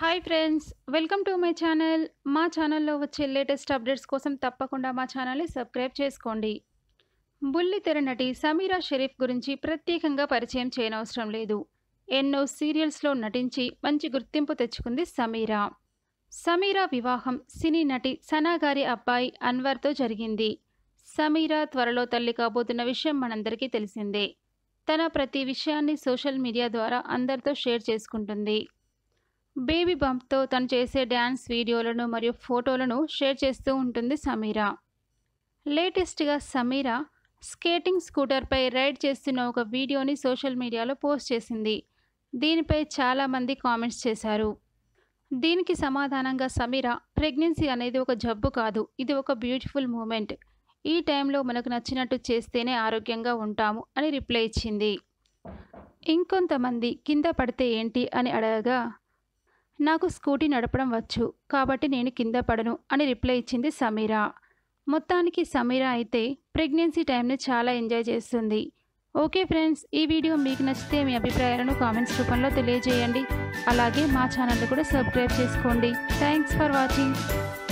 hi friends welcome to my channel మా ఛానల్లో వచ్చే లేటెస్ట్ అప్డేట్స్ కోసం తప్పకుండా మా ఛానల్ని సబ్స్క్రైబ్ చేసుకోండి బుల్లితెర నటి సమీరా షరీఫ్ గురించి ప్రత్యేకంగా పరిచయం చేయనవసరం లేదు ఎన్నో సీరియల్స్లో నటించి మంచి గుర్తింపు తెచ్చుకుంది సమీరా సమీరా వివాహం సినీ నటి సనాగారి అబ్బాయి అన్వర్తో జరిగింది సమీరా త్వరలో తల్లి కాబోతున్న విషయం మనందరికీ తెలిసిందే తన ప్రతి విషయాన్ని సోషల్ మీడియా ద్వారా అందరితో షేర్ చేసుకుంటుంది బేబీ బంప్తో తను చేసే డ్యాన్స్ వీడియోలను మరియు ఫోటోలను షేర్ చేస్తూ ఉంటుంది సమీరా లేటెస్ట్గా సమీరా స్కేటింగ్ స్కూటర్పై రైడ్ చేస్తున్న ఒక వీడియోని సోషల్ మీడియాలో పోస్ట్ చేసింది దీనిపై చాలామంది కామెంట్స్ చేశారు దీనికి సమాధానంగా సమీరా ప్రెగ్నెన్సీ అనేది ఒక జబ్బు కాదు ఇది ఒక బ్యూటిఫుల్ మూమెంట్ ఈ టైంలో మనకు నచ్చినట్టు చేస్తేనే ఆరోగ్యంగా ఉంటాము అని రిప్లై ఇచ్చింది ఇంకొంతమంది కింద పడితే ఏంటి అని అడగగా నాకు స్కూటీ నడపడం వచ్చు కాబట్టి నేను కింద పడను అని రిప్లై ఇచ్చింది సమీరా మొత్తానికి సమీరా అయితే ప్రెగ్నెన్సీ టైంని చాలా ఎంజాయ్ చేస్తుంది ఓకే ఫ్రెండ్స్ ఈ వీడియో మీకు నచ్చితే మీ అభిప్రాయాలను కామెంట్స్ రూపంలో తెలియజేయండి అలాగే మా ఛానల్ని కూడా సబ్స్క్రైబ్ చేసుకోండి థ్యాంక్స్ ఫర్ వాచింగ్